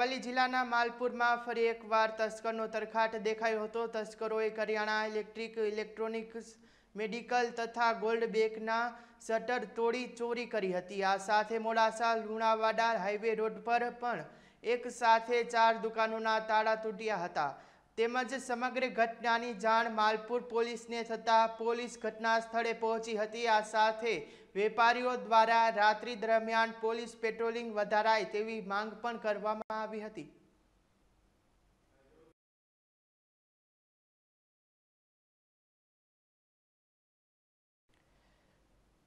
અરવલ્લી જિલ્લાના માલપુરમાં ફરી એકવાર તસ્કરનો તરખાટ દેખાયો હતો તસ્કરોએ કરિયાણા ઇલેક્ટ્રિક ઇલેક્ટ્રોનિક્સ મેડિકલ તથા ગોલ્ડ બેકના શટર તોડી ચોરી કરી હતી આ સાથે મોડાસા લુણાવાડા હાઈવે રોડ પર પણ એક સાથે ચાર દુકાનોના તાળા તૂટ્યા હતા તેમજ સમગ્ર ઘટનાની જાણ માલપુર પોલીસને થતાં પોલીસ ઘટના સ્થળે પહોંચી હતી આ સાથે વેપારીઓ દ્વારા રાત્રિ દરમિયાન પોલીસ પેટ્રોલિંગ વધારાય તેવી માંગ પણ કરવામાં આવી હતી